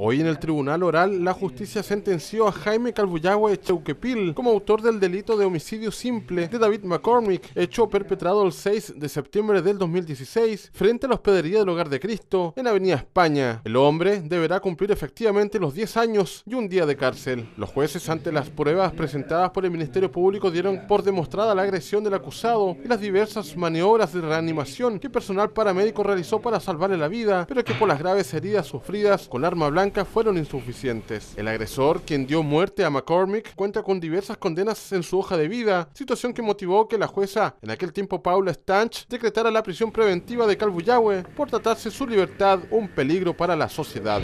Hoy en el tribunal oral, la justicia sentenció a Jaime de Chauquepil como autor del delito de homicidio simple de David McCormick, hecho perpetrado el 6 de septiembre del 2016 frente a la hospedería del Hogar de Cristo en Avenida España. El hombre deberá cumplir efectivamente los 10 años y un día de cárcel. Los jueces, ante las pruebas presentadas por el Ministerio Público, dieron por demostrada la agresión del acusado y las diversas maniobras de reanimación que personal paramédico realizó para salvarle la vida, pero que por las graves heridas sufridas con la blanca fueron insuficientes. El agresor, quien dio muerte a McCormick, cuenta con diversas condenas en su hoja de vida, situación que motivó que la jueza, en aquel tiempo Paula Stanch, decretara la prisión preventiva de Calvuyahue por tratarse su libertad un peligro para la sociedad.